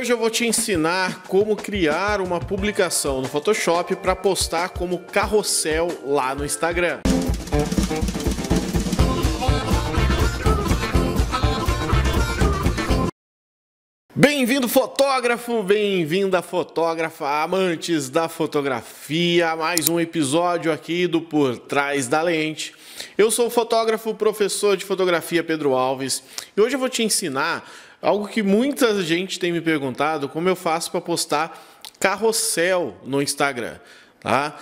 Hoje eu vou te ensinar como criar uma publicação no Photoshop para postar como carrossel lá no Instagram. Bem-vindo fotógrafo, bem-vinda fotógrafa, amantes da fotografia, mais um episódio aqui do Por Trás da Lente. Eu sou o fotógrafo, professor de fotografia Pedro Alves, e hoje eu vou te ensinar Algo que muita gente tem me perguntado, como eu faço para postar carrossel no Instagram, tá?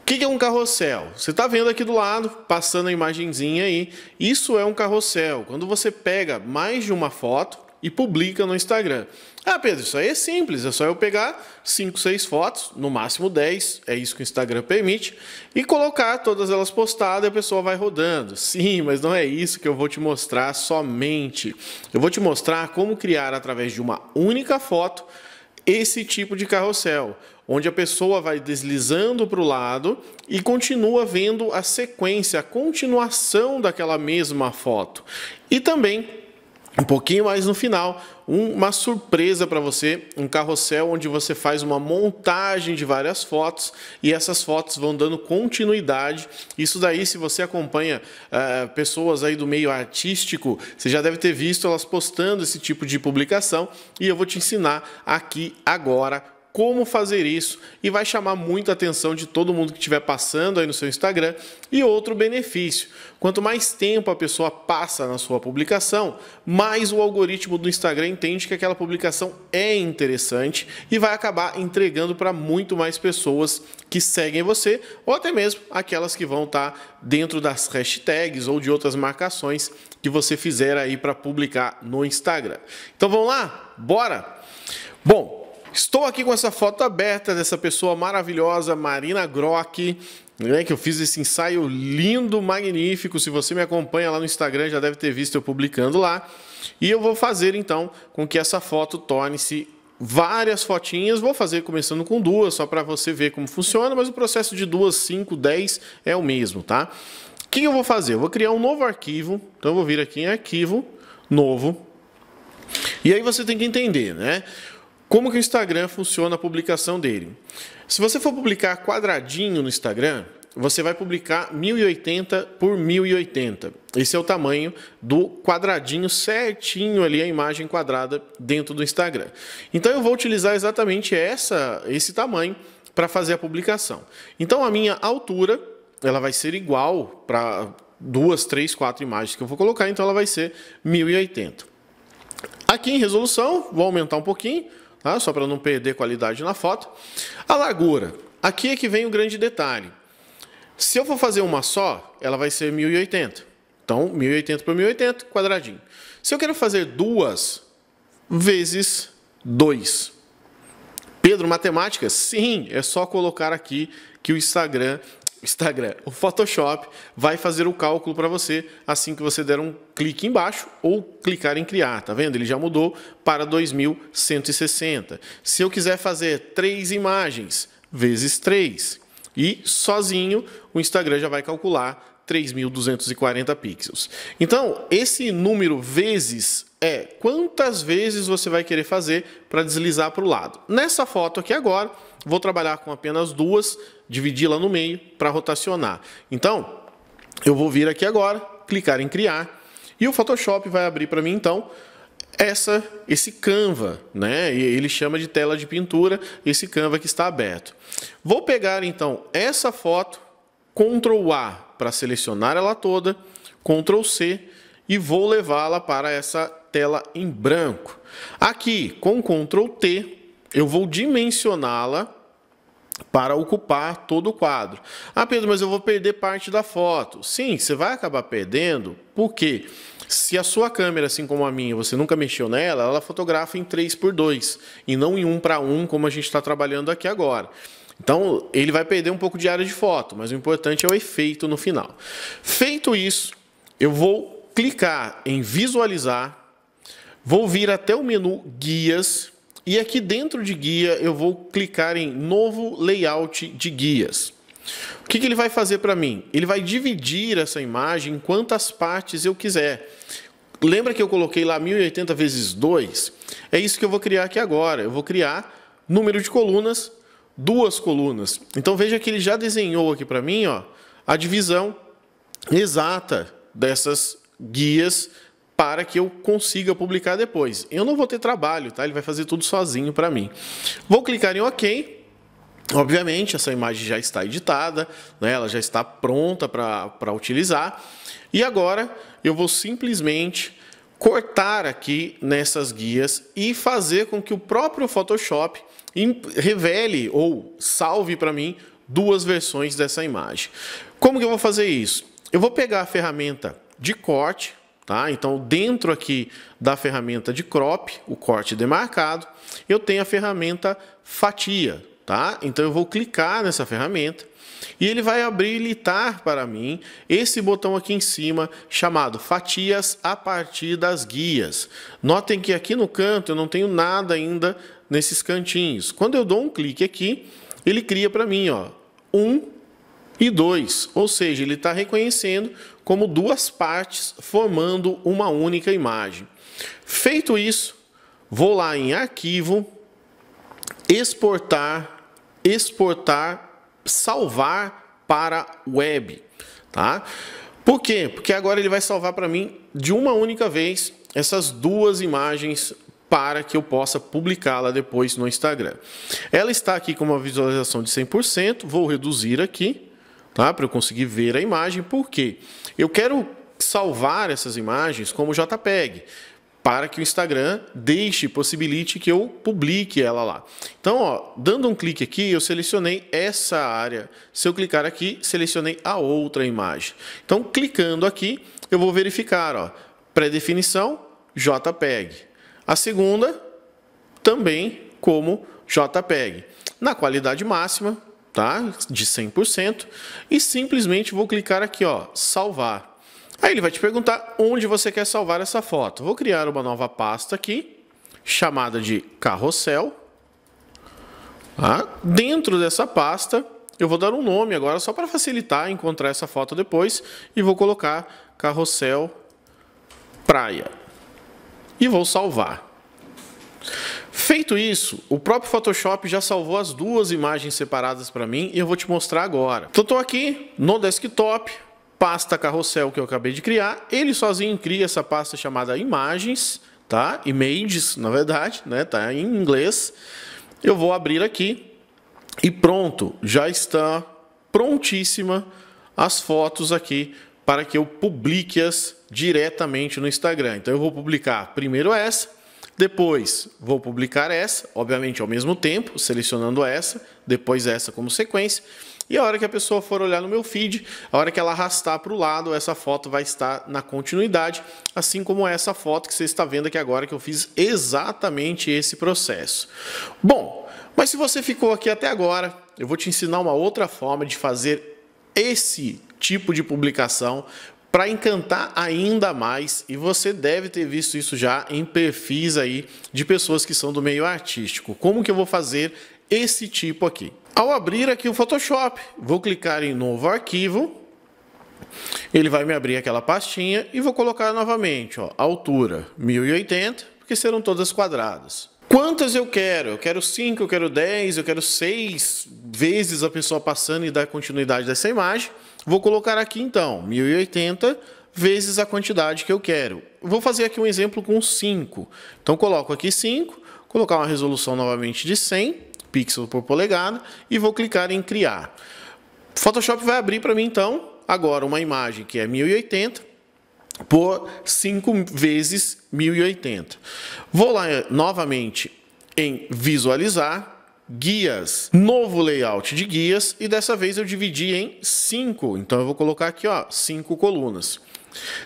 O que, que é um carrossel? Você está vendo aqui do lado, passando a imagenzinha aí. Isso é um carrossel. Quando você pega mais de uma foto, e publica no Instagram. Ah, Pedro, isso aí é simples, é só eu pegar 5, 6 fotos, no máximo 10, é isso que o Instagram permite, e colocar todas elas postadas e a pessoa vai rodando. Sim, mas não é isso que eu vou te mostrar somente. Eu vou te mostrar como criar através de uma única foto esse tipo de carrossel, onde a pessoa vai deslizando para o lado e continua vendo a sequência, a continuação daquela mesma foto. E também um pouquinho mais no final, uma surpresa para você, um carrossel onde você faz uma montagem de várias fotos e essas fotos vão dando continuidade. Isso daí, se você acompanha uh, pessoas aí do meio artístico, você já deve ter visto elas postando esse tipo de publicação e eu vou te ensinar aqui agora como fazer isso e vai chamar muita atenção de todo mundo que estiver passando aí no seu Instagram. E outro benefício: quanto mais tempo a pessoa passa na sua publicação, mais o algoritmo do Instagram entende que aquela publicação é interessante e vai acabar entregando para muito mais pessoas que seguem você ou até mesmo aquelas que vão estar tá dentro das hashtags ou de outras marcações que você fizer aí para publicar no Instagram. Então vamos lá? Bora! Bom, Estou aqui com essa foto aberta dessa pessoa maravilhosa, Marina Grock, né, que eu fiz esse ensaio lindo, magnífico. Se você me acompanha lá no Instagram, já deve ter visto eu publicando lá. E eu vou fazer então com que essa foto torne-se várias fotinhas. Vou fazer começando com duas, só para você ver como funciona, mas o processo de duas, cinco, dez é o mesmo, tá? O que eu vou fazer? Eu vou criar um novo arquivo. Então eu vou vir aqui em arquivo, novo. E aí você tem que entender, né? Como que o Instagram funciona a publicação dele? Se você for publicar quadradinho no Instagram, você vai publicar 1080 por 1080. Esse é o tamanho do quadradinho certinho ali, a imagem quadrada dentro do Instagram. Então eu vou utilizar exatamente essa, esse tamanho para fazer a publicação. Então a minha altura ela vai ser igual para duas, três, quatro imagens que eu vou colocar, então ela vai ser 1080. Aqui em resolução, vou aumentar um pouquinho, tá? só para não perder qualidade na foto. A largura. Aqui é que vem o grande detalhe. Se eu for fazer uma só, ela vai ser 1080. Então, 1080 por 1080, quadradinho. Se eu quero fazer duas, vezes 2. Pedro, matemática? Sim, é só colocar aqui que o Instagram Instagram. O Photoshop vai fazer o cálculo para você assim que você der um clique embaixo ou clicar em criar, tá vendo? Ele já mudou para 2160. Se eu quiser fazer três imagens vezes três e sozinho, o Instagram já vai calcular 3240 pixels. Então, esse número vezes é quantas vezes você vai querer fazer para deslizar para o lado. Nessa foto aqui agora, vou trabalhar com apenas duas dividir lá no meio para rotacionar. Então, eu vou vir aqui agora, clicar em criar e o Photoshop vai abrir para mim então essa esse Canva, né? Ele chama de tela de pintura esse Canva que está aberto. Vou pegar então essa foto, Ctrl A para selecionar ela toda, Ctrl C e vou levá-la para essa tela em branco. Aqui com Ctrl T eu vou dimensioná-la para ocupar todo o quadro. Ah, Pedro, mas eu vou perder parte da foto. Sim, você vai acabar perdendo, porque se a sua câmera, assim como a minha, você nunca mexeu nela, ela fotografa em 3 por 2 e não em 1 para 1, como a gente está trabalhando aqui agora. Então, ele vai perder um pouco de área de foto, mas o importante é o efeito no final. Feito isso, eu vou clicar em visualizar, vou vir até o menu guias, e aqui dentro de guia eu vou clicar em novo layout de guias. O que, que ele vai fazer para mim? Ele vai dividir essa imagem em quantas partes eu quiser. Lembra que eu coloquei lá 1080 vezes 2? É isso que eu vou criar aqui agora. Eu vou criar número de colunas, duas colunas. Então veja que ele já desenhou aqui para mim ó, a divisão exata dessas guias para que eu consiga publicar depois. Eu não vou ter trabalho, tá? Ele vai fazer tudo sozinho para mim. Vou clicar em OK. Obviamente, essa imagem já está editada, né? ela já está pronta para utilizar. E agora eu vou simplesmente cortar aqui nessas guias e fazer com que o próprio Photoshop revele ou salve para mim duas versões dessa imagem. Como que eu vou fazer isso? Eu vou pegar a ferramenta de corte, Tá? Então, dentro aqui da ferramenta de crop, o corte demarcado, eu tenho a ferramenta fatia. Tá? Então, eu vou clicar nessa ferramenta e ele vai habilitar para mim esse botão aqui em cima chamado fatias a partir das guias. Notem que aqui no canto eu não tenho nada ainda nesses cantinhos. Quando eu dou um clique aqui, ele cria para mim ó, um e 2, ou seja, ele está reconhecendo como duas partes formando uma única imagem. Feito isso, vou lá em arquivo, exportar, exportar, salvar para web, tá? Por quê? Porque agora ele vai salvar para mim de uma única vez essas duas imagens para que eu possa publicá-la depois no Instagram. Ela está aqui com uma visualização de 100%, vou reduzir aqui, tá? para eu conseguir ver a imagem, porque eu quero salvar essas imagens como JPEG, para que o Instagram deixe, possibilite que eu publique ela lá. Então, ó, dando um clique aqui, eu selecionei essa área. Se eu clicar aqui, selecionei a outra imagem. Então, clicando aqui, eu vou verificar, ó, pré-definição JPEG. A segunda também como JPEG. Na qualidade máxima, tá? De 100% e simplesmente vou clicar aqui, ó, salvar. Aí ele vai te perguntar onde você quer salvar essa foto. Vou criar uma nova pasta aqui, chamada de carrossel. Tá? Dentro dessa pasta, eu vou dar um nome agora só para facilitar encontrar essa foto depois e vou colocar carrossel praia. E vou salvar. Feito isso, o próprio Photoshop já salvou as duas imagens separadas para mim e eu vou te mostrar agora. Então estou aqui no desktop, pasta carrossel que eu acabei de criar, ele sozinho cria essa pasta chamada imagens, tá? Images, na verdade, né? Tá em inglês. Eu vou abrir aqui e pronto, já está prontíssima as fotos aqui para que eu publique-as diretamente no Instagram. Então eu vou publicar primeiro essa, depois vou publicar essa, obviamente ao mesmo tempo, selecionando essa, depois essa como sequência. E a hora que a pessoa for olhar no meu feed, a hora que ela arrastar para o lado, essa foto vai estar na continuidade, assim como essa foto que você está vendo aqui agora, que eu fiz exatamente esse processo. Bom, mas se você ficou aqui até agora, eu vou te ensinar uma outra forma de fazer esse tipo de publicação para encantar ainda mais, e você deve ter visto isso já em perfis aí de pessoas que são do meio artístico. Como que eu vou fazer esse tipo aqui? Ao abrir aqui o Photoshop, vou clicar em novo arquivo, ele vai me abrir aquela pastinha e vou colocar novamente, ó, altura 1080, porque serão todas quadradas. Quantas eu quero? Eu quero 5, eu quero 10, eu quero 6 vezes a pessoa passando e dar continuidade dessa imagem. Vou colocar aqui então, 1080 vezes a quantidade que eu quero. Vou fazer aqui um exemplo com 5. Então coloco aqui 5, colocar uma resolução novamente de 100 pixels por polegada e vou clicar em criar. Photoshop vai abrir para mim então agora uma imagem que é 1080 por 5 vezes 1080. Vou lá eh, novamente em visualizar, guias, novo layout de guias e dessa vez eu dividi em 5, então eu vou colocar aqui ó, 5 colunas.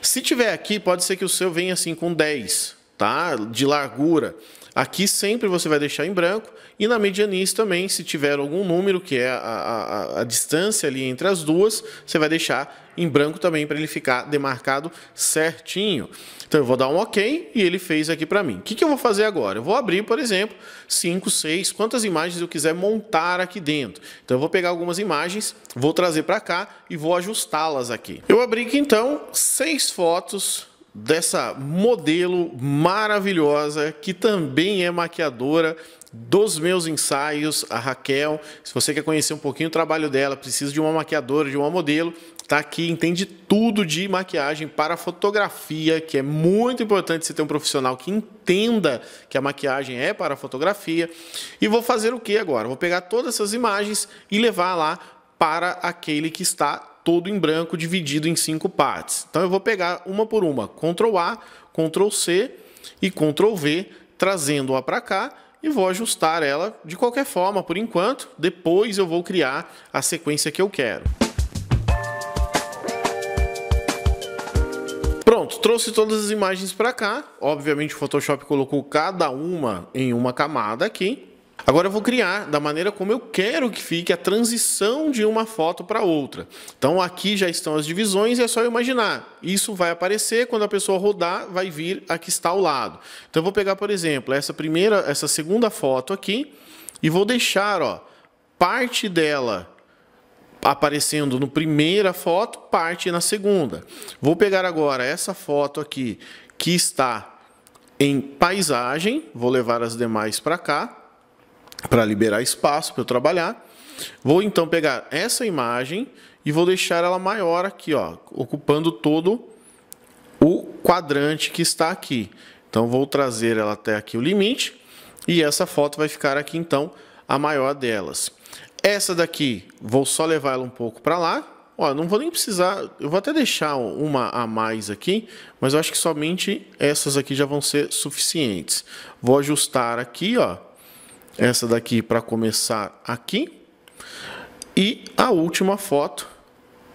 Se tiver aqui, pode ser que o seu venha assim com 10, tá? De largura. Aqui sempre você vai deixar em branco e na medianice também, se tiver algum número, que é a, a, a distância ali entre as duas, você vai deixar em branco também para ele ficar demarcado certinho. Então eu vou dar um OK e ele fez aqui para mim. O que, que eu vou fazer agora? Eu vou abrir, por exemplo, 5, 6, quantas imagens eu quiser montar aqui dentro. Então eu vou pegar algumas imagens, vou trazer para cá e vou ajustá-las aqui. Eu abri aqui então seis fotos dessa modelo maravilhosa que também é maquiadora dos meus ensaios, a Raquel. Se você quer conhecer um pouquinho o trabalho dela, precisa de uma maquiadora, de uma modelo, tá aqui, entende tudo de maquiagem para fotografia, que é muito importante você ter um profissional que entenda que a maquiagem é para fotografia. E vou fazer o que agora? Vou pegar todas essas imagens e levar lá para aquele que está todo em branco, dividido em cinco partes. Então eu vou pegar uma por uma, Ctrl A, Ctrl C e Ctrl V, trazendo-a para cá e vou ajustar ela de qualquer forma por enquanto, depois eu vou criar a sequência que eu quero. Pronto, trouxe todas as imagens para cá. Obviamente o Photoshop colocou cada uma em uma camada aqui. Agora eu vou criar da maneira como eu quero que fique a transição de uma foto para outra. Então aqui já estão as divisões e é só imaginar. Isso vai aparecer quando a pessoa rodar, vai vir a que está ao lado. Então eu vou pegar, por exemplo, essa primeira, essa segunda foto aqui e vou deixar, ó, parte dela aparecendo na primeira foto, parte na segunda. Vou pegar agora essa foto aqui que está em paisagem, vou levar as demais para cá para liberar espaço para eu trabalhar. Vou então pegar essa imagem e vou deixar ela maior aqui, ó, ocupando todo o quadrante que está aqui. Então vou trazer ela até aqui o limite e essa foto vai ficar aqui então a maior delas. Essa daqui vou só levar ela um pouco para lá. Ó, não vou nem precisar, eu vou até deixar uma a mais aqui, mas eu acho que somente essas aqui já vão ser suficientes. Vou ajustar aqui, ó, essa daqui para começar aqui. E a última foto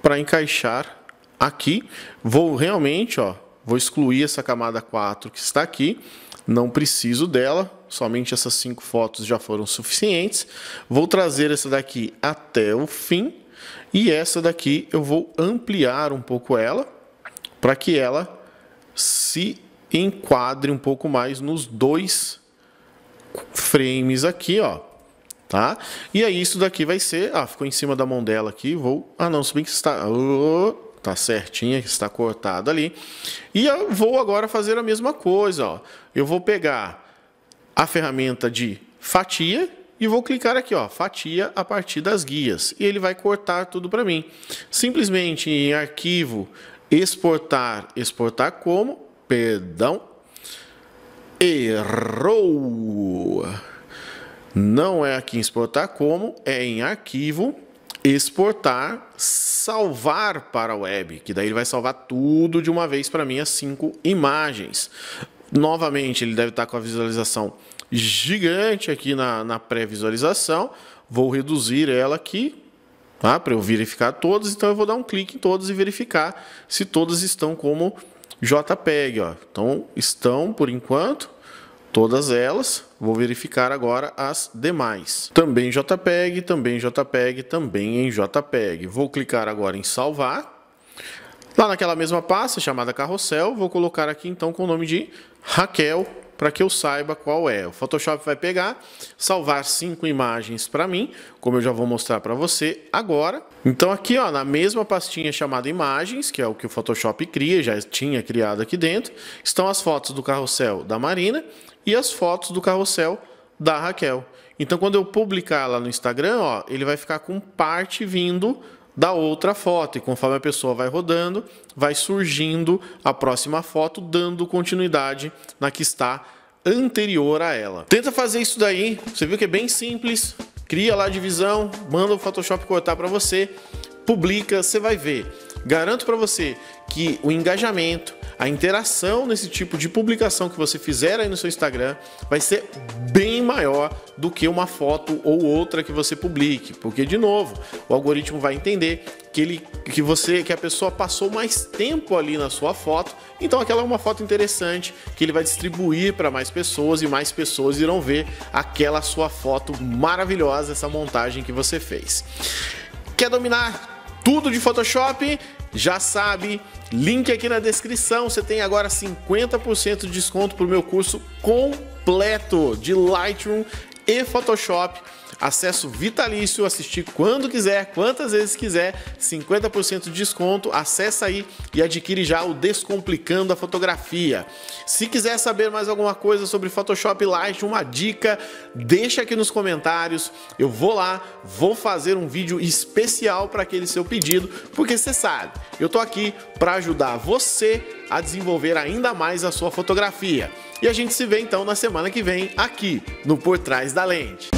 para encaixar aqui. Vou realmente, ó, vou excluir essa camada 4 que está aqui. Não preciso dela, somente essas cinco fotos já foram suficientes. Vou trazer essa daqui até o fim e essa daqui eu vou ampliar um pouco ela para que ela se enquadre um pouco mais nos dois frames aqui, ó. Tá? E aí isso daqui vai ser... Ah, ficou em cima da mão dela aqui. Vou... Ah, não, se bem que está... Oh, tá certinha, está cortada ali. E eu vou agora fazer a mesma coisa, ó. Eu vou pegar a ferramenta de fatia e vou clicar aqui, ó, fatia a partir das guias. E ele vai cortar tudo para mim. Simplesmente em arquivo, exportar, exportar como, perdão, Errou! Não é aqui exportar como, é em arquivo, exportar, salvar para a web, que daí ele vai salvar tudo de uma vez para mim as cinco imagens. Novamente, ele deve estar com a visualização gigante aqui na, na pré-visualização. Vou reduzir ela aqui tá? para eu verificar todos, então eu vou dar um clique em todos e verificar se todas estão como JPEG, ó. Então estão por enquanto todas elas. Vou verificar agora as demais. Também JPEG, também JPEG, também em JPEG. Vou clicar agora em salvar. Lá naquela mesma pasta chamada carrossel, vou colocar aqui então com o nome de Raquel para que eu saiba qual é. O Photoshop vai pegar, salvar cinco imagens para mim, como eu já vou mostrar para você agora. Então aqui ó, na mesma pastinha chamada imagens, que é o que o Photoshop cria, já tinha criado aqui dentro, estão as fotos do carrossel da Marina e as fotos do carrossel da Raquel. Então quando eu publicar lá no Instagram, ó, ele vai ficar com parte vindo da outra foto. E conforme a pessoa vai rodando, vai surgindo a próxima foto, dando continuidade na que está anterior a ela. Tenta fazer isso daí, você viu que é bem simples. Cria lá a divisão, manda o Photoshop cortar para você, publica, você vai ver. Garanto para você que o engajamento, a interação nesse tipo de publicação que você fizer aí no seu Instagram vai ser bem maior do que uma foto ou outra que você publique, porque de novo, o algoritmo vai entender que ele que você que a pessoa passou mais tempo ali na sua foto, então aquela é uma foto interessante que ele vai distribuir para mais pessoas e mais pessoas irão ver aquela sua foto maravilhosa, essa montagem que você fez. Quer dominar tudo de Photoshop, já sabe, link aqui na descrição. Você tem agora 50% de desconto para o meu curso completo de Lightroom e Photoshop acesso vitalício, assistir quando quiser, quantas vezes quiser, 50% de desconto. Acesse aí e adquire já o Descomplicando a Fotografia. Se quiser saber mais alguma coisa sobre Photoshop Light, uma dica, deixa aqui nos comentários. Eu vou lá, vou fazer um vídeo especial para aquele seu pedido, porque você sabe, eu tô aqui para ajudar você a desenvolver ainda mais a sua fotografia. E a gente se vê então na semana que vem aqui no Por Trás da Lente.